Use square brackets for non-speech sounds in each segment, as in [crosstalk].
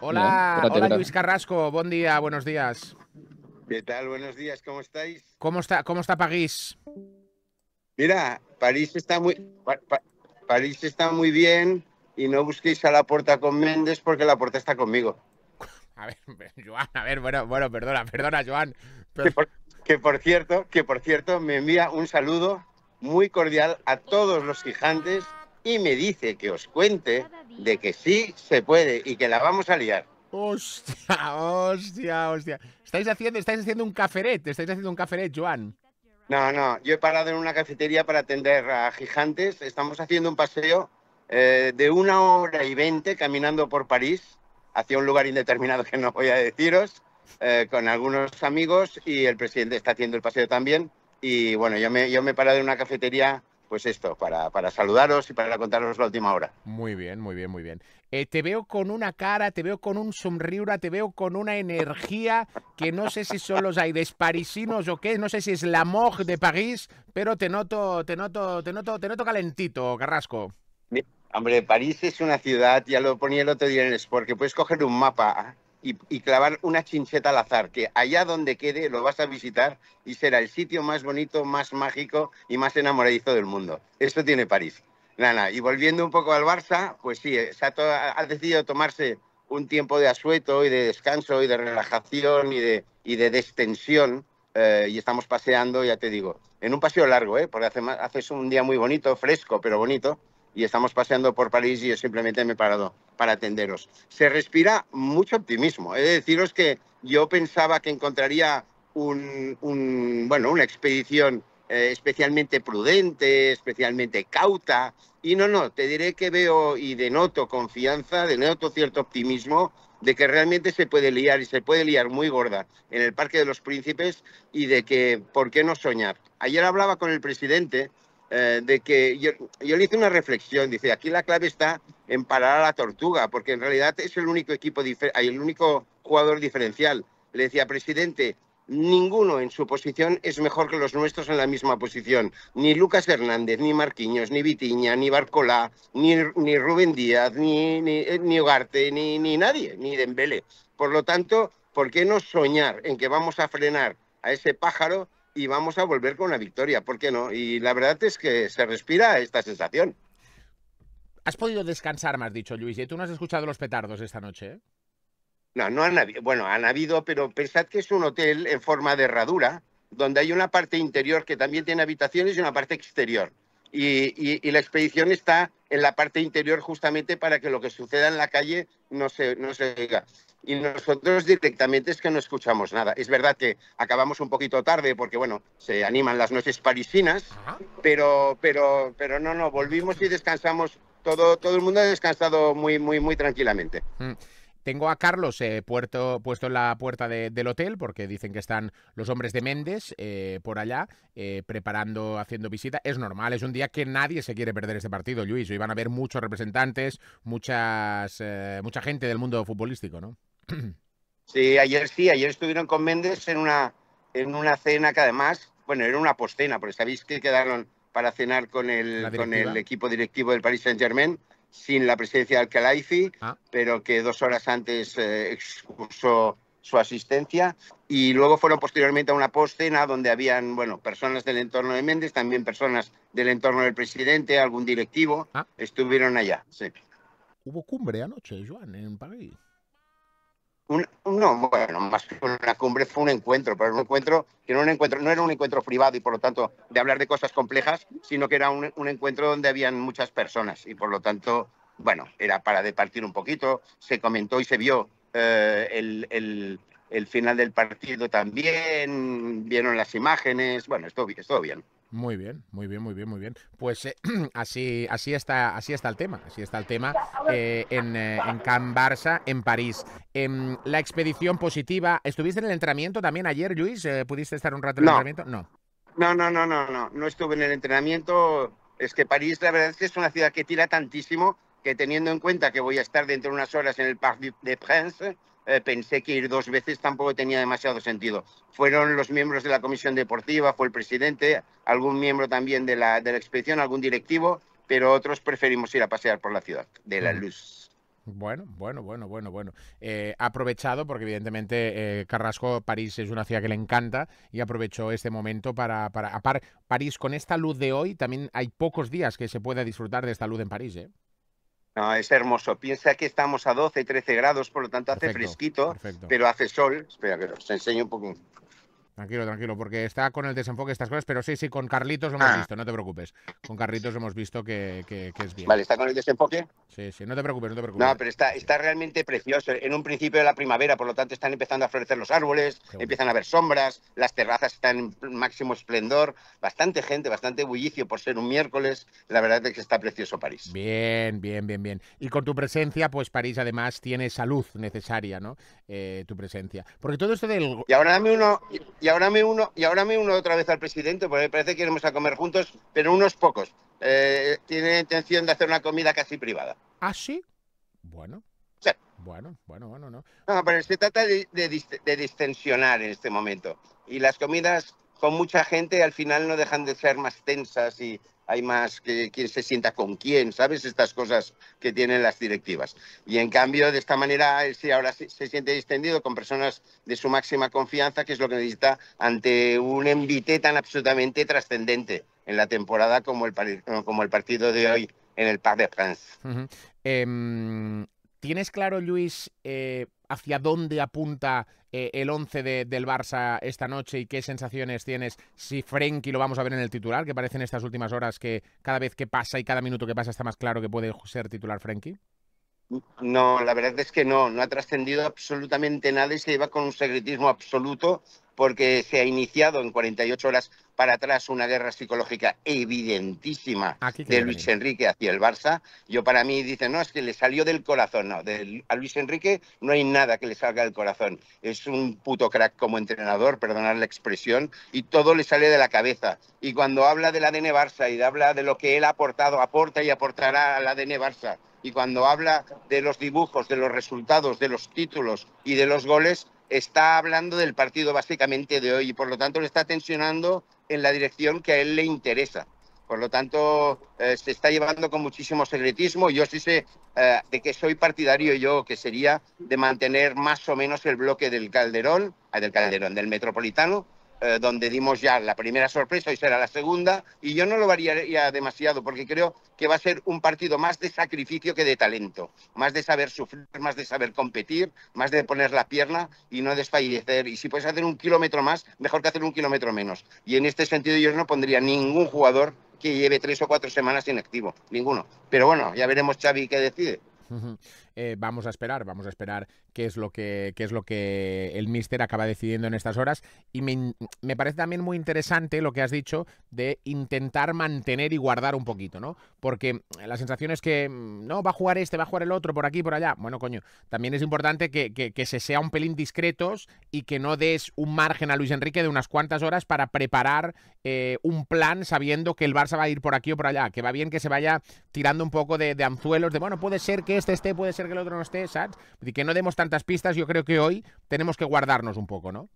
Hola, Luis Carrasco, buen día, buenos días. ¿Qué tal? Buenos días, ¿cómo estáis? ¿Cómo está, cómo está París? Mira, París está muy París está muy bien y no busquéis a la puerta con Méndez porque la puerta está conmigo. [laughs] A ver, Joan, a ver, bueno, bueno, perdona, perdona, Joan. Que, por, cierto, que por cierto, me envía un saludo muy cordial a todos los gigantes y me dice que os cuente de que sí se puede y que la vamos a liar. Hostia, hostia, hostia. Estáis haciendo, estáis haciendo un caferet, estáis haciendo un caferet, Joan. No, no, yo he parado en una cafetería para atender a gigantes. Estamos haciendo un paseo eh, de una hora y veinte caminando por París hacia un lugar indeterminado que no voy a deciros, eh, con algunos amigos y el presidente está haciendo el paseo también. Y bueno, yo me, yo me he parado en una cafetería pues esto, para, para, saludaros y para contaros la última hora. Muy bien, muy bien, muy bien. Eh, te veo con una cara, te veo con un sonriura, te veo con una energía que no sé si son los aires parisinos o qué, no sé si es la moj de París, pero te noto, te noto, te noto, te noto calentito, Carrasco. Hombre, París es una ciudad, ya lo ponía el otro día en el Sport, que puedes coger un mapa y, clavar una chincheta al azar, que allá donde quede lo vas a visitar y será el sitio más bonito, más mágico y más enamoradizo del mundo. Esto tiene París. nana y volviendo un poco al Barça, pues sí, eh, ha, decidido tomarse un tiempo de asueto y de descanso y de relajación y de, y de destensión. Eh, y estamos paseando, ya te digo, en un paseo largo, ¿eh? porque hace, hace un día muy bonito, fresco, pero bonito y estamos paseando por París y yo simplemente me he parado para atenderos. Se respira mucho optimismo. He de deciros que yo pensaba que encontraría un, bueno, una expedición eh, especialmente prudente, especialmente cauta. Y no, no, te diré que veo y denoto confianza, denoto cierto optimismo de que realmente se puede liar y se puede liar muy gorda en el Parque de los Príncipes y de que, ¿por qué no soñar? Ayer hablaba con el presidente eh, de que yo, le hice una reflexión, dice, aquí la clave está en parar a la tortuga, porque en realidad es el único equipo, el único jugador diferencial. Le decía, presidente, ninguno en su posición es mejor que los nuestros en la misma posición. Ni Lucas Hernández, ni Marquinhos, ni Vitiña, ni Barcolá, ni, ni Rubén Díaz, ni, ni, eh, ni Ugarte, ni, ni nadie, ni Dembele. Por lo tanto, ¿por qué no soñar en que vamos a frenar a ese pájaro y vamos a volver con la victoria, ¿por qué no? Y la verdad es que se respira esta sensación. Has podido descansar, me has dicho, Luis, y ¿eh? tú no has escuchado los petardos esta noche. ¿eh? No, no han habido, bueno, han habido, pero pensad que es un hotel en forma de herradura, donde hay una parte interior que también tiene habitaciones y una parte exterior. y la expedición está en la parte interior justamente para que lo que suceda en la calle no se, no se diga. Y nosotros directamente es que no escuchamos nada. Es verdad que acabamos un poquito tarde porque, bueno, se animan las noches parisinas, pero, pero, pero no, no, volvimos y descansamos. Todo, todo el mundo ha descansado muy, muy, muy tranquilamente. Mm. Tengo a Carlos eh, puesto en la puerta del hotel porque dicen que están los hombres de Méndez eh, por allá eh, preparando, haciendo visita. Es normal, es un día que nadie se quiere perder este partido, Luis. Hoy van a haber muchos representantes, muchas, mucha gente del mundo futbolístico, ¿no? [clears throat] Sí, ayer sí, ayer estuvieron con Méndez en una, en una cena que además, bueno, era una postcena, porque sabéis que quedaron para cenar con el, con el equipo directivo del Paris Saint-Germain sin la presencia del Calaifi, ah. pero que dos horas antes eh, expuso su asistencia y luego fueron posteriormente a una postcena donde habían bueno personas del entorno de Méndez, también personas del entorno del presidente, algún directivo, ah. estuvieron allá. Hubo cumbre anoche, Joan, en París no, bueno, más que una cumbre fue un encuentro, pero un encuentro que no, encuentro, no era un encuentro privado y por lo tanto de hablar de cosas complejas, sino que era un, encuentro donde habían muchas personas y por lo tanto, bueno, era para departir un poquito, se comentó y se vio eh, el, final del partido también, vieron las imágenes, bueno, estuvo, estuvo bien. Muy bien, muy bien, muy bien, muy bien. Pues eh, [clears throat] así, así está, así está el tema, así está el tema eh, en, eh, en, Camp Barça, en París. En em, la expedición positiva, ¿estuviste en el entrenamiento también ayer, Luis? ¿Pudiste estar un rato en el entrenamiento? No. No, no, no, no, no. No estuve en el entrenamiento. Es que París, la verdad es que es una ciudad que tira tantísimo que teniendo en cuenta que voy a estar dentro de unas horas en el Parc des Princes, eh, pensé que ir dos veces tampoco tenía demasiado sentido. Fueron los miembros de la comisión deportiva, fue el presidente, algún miembro también de la, de la expedición, algún directivo, pero otros preferimos ir a pasear por la ciudad de la luz. Bueno, bueno, bueno, bueno, bueno. Eh, aprovechado, porque evidentemente eh, Carrasco, París es una ciudad que le encanta y aprovechó este momento para, para París con esta luz de hoy. También hay pocos días que se pueda disfrutar de esta luz en París, ¿eh? No, es hermoso. Piensa que estamos a 12, 13 grados, por lo tanto hace fresquito, pero hace sol. Espera que os enseño un poquito. Tranquilo, tranquilo, porque está con el desenfoque estas cosas, pero sí, sí, con Carlitos hemos ah. visto, no te preocupes. Con Carlitos hemos visto que, es bien. Vale, ¿está con el desenfoque? Sí, sí, no te preocupes, no te preocupes. No, pero está, está realmente precioso. En un principio de la primavera, por lo tanto, están empezando a florecer los árboles, empiezan a haber sombras, las terrazas están en máximo esplendor, bastante gente, bastante bullicio por ser un miércoles. La verdad es que está precioso París. Bien, bien, bien, bien. Y con tu presencia, pues París además tiene esa luz necesaria, ¿no? Eh, tu presencia. Porque todo esto del... Y ahora dame uno y ahora me uno y ahora me uno otra vez al presidente, porque me parece que iremos a comer juntos, pero unos pocos. Eh, tiene intención de hacer una comida casi privada. ¿Ah, sí? Bueno. Sí. Bueno, bueno, bueno, no. No, pero se trata de distensionar en este momento. Y las comidas con mucha gente al final no dejan de ser más tensas y, hay más que quién se sienta con quién, ¿sabes? Estas cosas que tienen las directivas. Y en cambio, de esta manera, él eh, sí ahora se, siente distendido con personas de su máxima confianza, que es lo que necesita ante un envite tan absolutamente trascendente en la temporada como el, partido de hoy en el Parc de France. ¿Tienes claro, Luis, eh, hacia dónde apunta eh, el 11 del Barça esta noche y qué sensaciones tienes si Frenkie lo vamos a ver en el titular, que parece en estas últimas horas que cada vez que pasa y cada minuto que pasa está más claro que puede ser titular Frenkie? No, la verdad es que no, no ha trascendido absolutamente nada y se lleva con un secretismo absoluto porque se ha iniciado en 48 horas para atrás una guerra psicológica evidentísima ah, de Luis Enrique hacia el Barça. Yo para mí dice, no, es que le salió del corazón. No, a Luis Enrique no hay nada que le salga del corazón. Es un puto crack como entrenador, perdonad la expresión, y todo le sale de la cabeza. Y cuando habla del ADN Barça y habla de lo que él ha aportado, aporta y aportará al ADN Barça y cuando habla de los dibujos, de los resultados, de los títulos y de los goles, está hablando del partido básicamente de hoy y por lo tanto le está tensionando en la dirección que a él le interesa. Por lo tanto, eh, se está llevando con muchísimo secretismo. Yo sí sé eh, de que soy partidario yo, que sería de mantener más o menos el bloque del Calderón, eh, del Calderón, del Metropolitano, eh, donde dimos ya la primera sorpresa y será la segunda, y yo no lo variaría demasiado porque creo que va a ser un partido más de sacrificio que de talento, más de saber sufrir, más de saber competir, más de poner la pierna y no desfallecer. Y si puedes hacer un kilómetro más, mejor que hacer un kilómetro menos. Y en este sentido yo no pondría ningún jugador que lleve tres o cuatro semanas inactivo, ninguno. Pero bueno, ya veremos Xavi qué decide. Eh, vamos a esperar, vamos a esperar qué es lo que, qué es lo que el míster acaba decidiendo en estas horas. Y me, parece también muy interesante lo que has dicho de intentar mantener y guardar un poquito, ¿no? Porque la sensación es que mm, no, va a jugar este, va a jugar el otro, por aquí, por allá. Bueno, coño, también es importante que, se sea un pelín discretos y que no des un margen a Luis Enrique de unas cuantas horas para preparar eh, un plan sabiendo que el Barça va a ir por aquí o por allá, que va bien que se vaya tirando un poco de anzuelos, de bueno, puede ser que este esté, puede ser que el otro no esté, ¿sabes? Y que no demos tantas pistas, yo creo que hoy tenemos que guardarnos un poco, ¿no?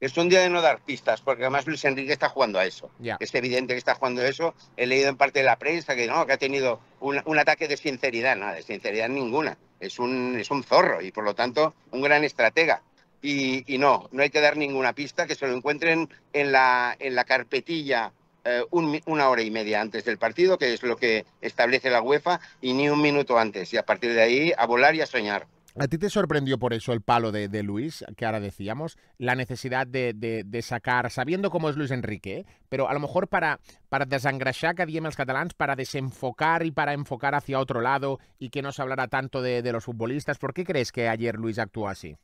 Es un día de no dar pistas, porque además Luis Enrique está jugando a eso. Ya Es evidente que está jugando a eso. He leído en parte de la prensa que no, que ha tenido un, ataque de sinceridad, nada, no, de sinceridad ninguna. Es un, es un zorro y por lo tanto un gran estratega. Y, no, no hay que dar ninguna pista, que se lo encuentren en la, en la carpetilla eh, una hora y media antes del partido, que es lo que establece la UEFA, y ni un minuto antes. Y a partir de ahí, a volar y a soñar. ¿A ti te sorprendió por eso el palo de, Luis, que ahora decíamos, la necesidad de, de, sacar, sabiendo cómo es Luis Enrique, pero a lo mejor para, para a que diem catalans, para desenfocar y para enfocar hacia otro lado y que no se hablara tanto de, de los futbolistas? ¿Por qué crees que ayer Luis actuó así?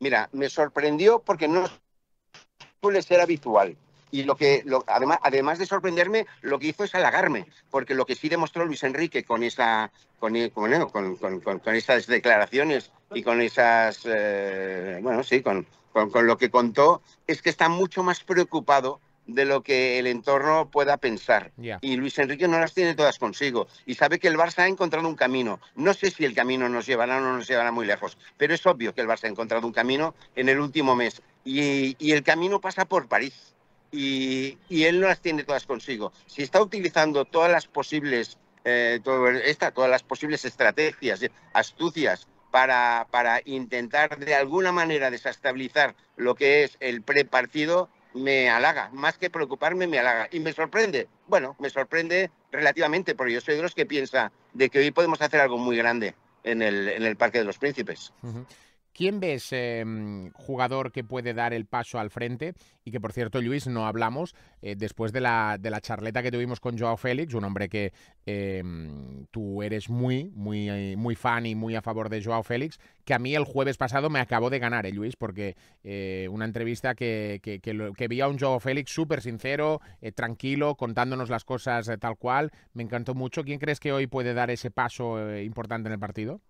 Mira, me sorprendió porque no suele ser habitual y lo que además, además de sorprenderme, lo que hizo es halagarme, porque lo que sí demostró Luis Enrique con esa con, esas declaraciones y con esas eh, bueno sí con, con lo que contó es que está mucho más preocupado de lo que el entorno pueda pensar. Y Luis Enrique no las tiene todas consigo y sabe que el Barça ha encontrado un camino. No sé si el camino nos llevará o no nos llevará muy lejos, pero es obvio que el Barça ha encontrado un camino en el último mes y, y el camino pasa por París y, él no las tiene todas consigo. Si está utilizando todas las posibles, eh, todas las posibles estrategias, astucias para, para, intentar de alguna manera desestabilizar lo que es el prepartido, me halaga. Más que preocuparme, me halaga. Y me sorprende. Bueno, me sorprende relativamente, porque yo soy de los que piensa de que hoy podemos hacer algo muy grande en el, en el Parque de los Príncipes. ¿Quién ves em, jugador que puede dar el paso al frente? Y que por cierto, Luis, no hablamos eh, después de la, de la, charleta que tuvimos con Joao Félix, un hombre que em, tú eres muy, muy, eh, muy fan y muy a favor de Joao Félix, que a mí el jueves pasado me acabó de ganar, ¿eh, Luis, porque una entrevista que, que, vi a un Joao Félix súper sincero, tranquilo, contándonos las cosas tal cual, me encantó mucho. ¿Quién crees que hoy puede dar ese paso importante en el partido?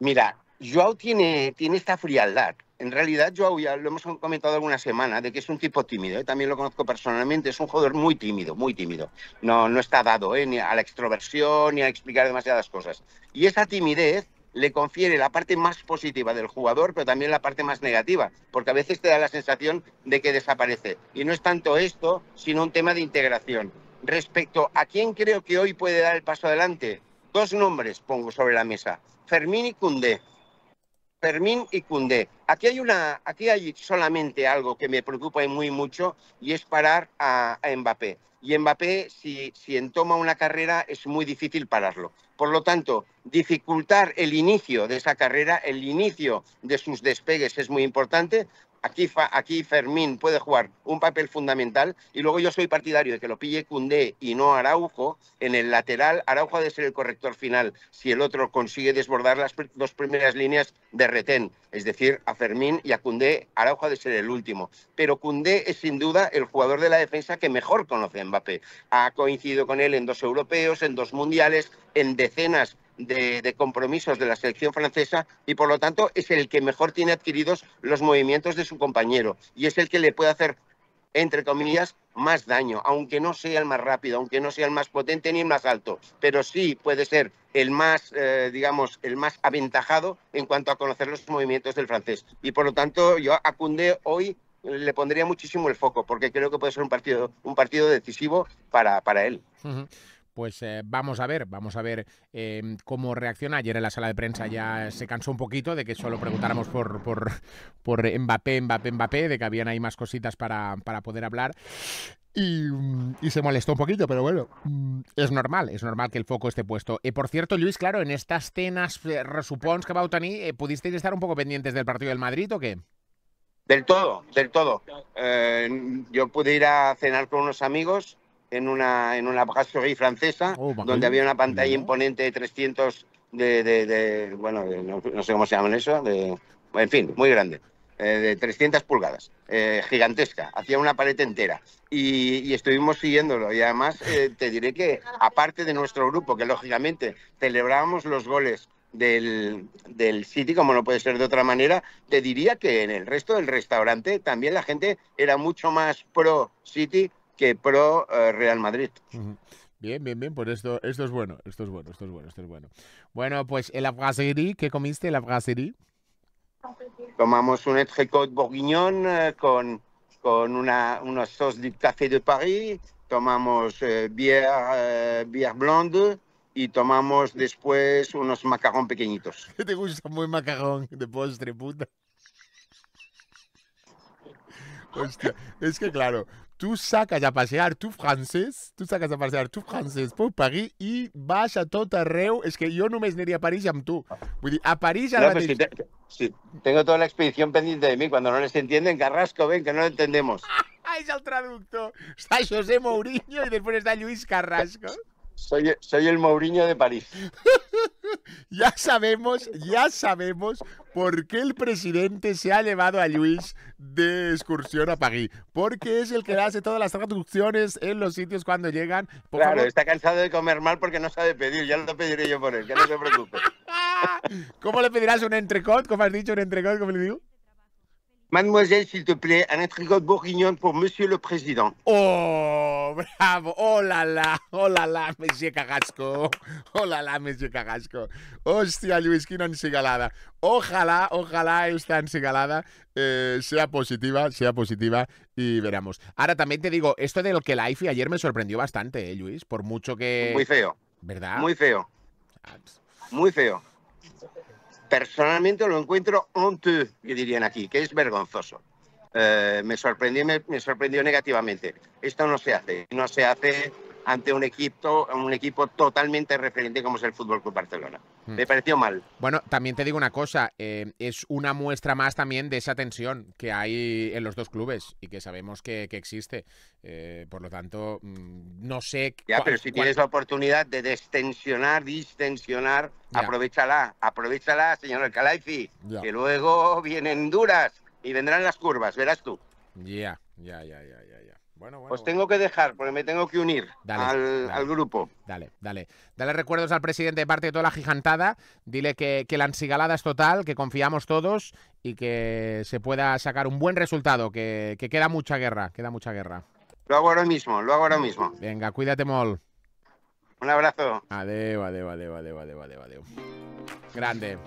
Mira, Joao tiene, tiene esta frialdad. En realidad, Joao ya lo hemos comentado alguna semanas, de que es un tipo tímido. ¿eh? También lo conozco personalmente, es un jugador muy tímido, muy tímido. No, no está dado ¿eh? ni a la extroversión ni a explicar demasiadas cosas. Y esa timidez le confiere la parte más positiva del jugador, pero también la parte más negativa, porque a veces te da la sensación de que desaparece. Y no es tanto esto, sino un tema de integración. Respecto a quién creo que hoy puede dar el paso adelante, dos nombres pongo sobre la mesa, Fermín y Cundé. Fermín y Cundé. Aquí hay, una, aquí hay solamente algo que me preocupa y muy mucho y es parar a, Mbappé. Y Mbappé, si, si entoma una carrera, es muy difícil pararlo. Por lo tanto, dificultar el inicio de esa carrera, el inicio de sus despegues es muy importante. Aquí, aquí Fermín puede jugar un papel fundamental y luego yo soy partidario de que lo pille Cundé y no Araujo en el lateral. Araujo ha de ser el corrector final si el otro consigue desbordar las dos primeras líneas de retén, es decir, a Fermín y a Cundé, Araujo ha de ser el último. Pero Cundé es sin duda el jugador de la defensa que mejor conoce a Mbappé. Ha coincidido con él en dos europeos, en dos mundiales, en decenas de, compromisos de la selección francesa y por lo tanto es el que mejor tiene adquiridos los movimientos de su compañero y es el que le puede hacer entre comillas, más daño, aunque no sea el más rápido, aunque no sea el más potente ni el más alto, pero sí puede ser el más, eh, digamos, el más aventajado en cuanto a conocer los movimientos del francés. Y por lo tanto, yo a Cundé hoy le pondría muchísimo el foco, porque creo que puede ser un partido, un partido decisivo para, para él pues eh, vamos a ver, vamos a ver em, cómo reacciona. Ayer en la sala de prensa ya se cansó un poquito de que solo preguntáramos por, por, [laughs] por Mbappé, Mbappé, Mbappé, de que habían ahí más cositas para, poder hablar. Mm, y, se molestó un poquito, pero bueno, mm, es normal, es normal que el foco esté puesto. Y eh, por cierto, Luis, claro, en estas cenas eh, resupons que va a ¿pudisteis estar un poco pendientes del partido del Madrid o qué? Del todo, del todo. yo pude ir a cenar con unos amigos en una, en una francesa, oh, donde había una pantalla imponente de 300 de, bueno, no, sé cómo se llaman eso, de, en fin, muy grande, eh, de 300 pulgadas, eh, gigantesca, hacía una pared entera. Y, estuvimos siguiéndolo. Y además eh, te diré que, aparte de nuestro grupo, que lógicamente celebrábamos los goles del, del City, como no puede ser de otra manera, te diría que en el resto del restaurante también la gente era mucho más pro City que pro eh, Real Madrid. Bien, bien, bien, pues esto, esto es bueno, esto es bueno, esto es bueno, esto es bueno. Bueno, pues el ¿qué comiste el brasserie? Tomamos un etrecot bourguignon eh, con, con una, una sauce de Café de París, tomamos eh, bière, blonde, y tomamos después unos macarrón pequeñitos. [laughs] te gusta muy macarrón de postre, puta? [laughs] es que claro, tu sacas a passear tu francès, tu sacas a passear tu francès per París i vas a tot arreu. És que jo només aniria a París amb tu. Vull dir, a París... Ara no, mateix... si, te, si tengo toda la expedición pendiente de mí, cuando no les entienden, Carrasco, ven, que no lo entendemos. [laughs] Ah, és el traductor. Està José Mourinho i després està Lluís Carrasco. Soy, el Mourinho de París. [laughs] ya sabemos, ya sabemos por qué el presidente se ha llevado a Luis de excursión a París. Porque es el que hace todas las traducciones en los sitios cuando llegan. claro, está cansado de comer mal porque no sabe pedir. Ya lo pediré yo por él, que no se preocupe. [laughs] ¿Cómo le pedirás un entrecot? ¿Cómo has dicho un entrecot? ¿Cómo le digo? Mademoiselle, s'il te plaît, un intrigant bourguignon pour Monsieur le Président. Oh, bravo. Oh la, la! Oh la, la, Monsieur Cagasco! Oh la, la, Monsieur Cagasco! Hostia, Luis, qué sigalada. Ojalá, ojalá esta ensigalada eh, sea positiva, sea positiva y veremos. Ahora también te digo, esto de que la IFI ayer me sorprendió bastante, eh, Luis, por mucho que... Muy feo. ¿Verdad? Muy feo. Ah, pues. Muy feo personalmente lo encuentro honteux, que dirían aquí, que es vergonzoso. Eh, me, sorprendió, me, sorprendió negativamente. Esto no se hace, no se hace ante un equipo, un equipo totalmente referente como es el Fútbol Club Barcelona. Hmm. Me pareció mal. Bueno, también te digo una cosa, eh, es una muestra más también de esa tensión que hay en los dos clubes y que sabemos que, existe. Eh, por lo tanto, mm, no sé... Ya, pero si tienes la oportunidad de destensionar, distensionar, aprovechala, aprovechala, señor Alcalaifi, que luego vienen duras y vendrán las curvas, verás tú. Ya, ya, ya, ya, ya. ya. Bueno, Os tengo que dejar porque me tengo que unir al, grupo. Dale, dale. Dale recuerdos al presidente de parte de toda la gigantada. Dile que, la ansigalada es total, que confiamos todos y que se pueda sacar un buen resultado, que, queda mucha guerra, queda mucha guerra. Lo hago ahora mismo, lo hago ahora mismo. Venga, cuídate, Mol. Un abrazo. adeo, adeo, adeo, adeo, adeo, adeo. Grande.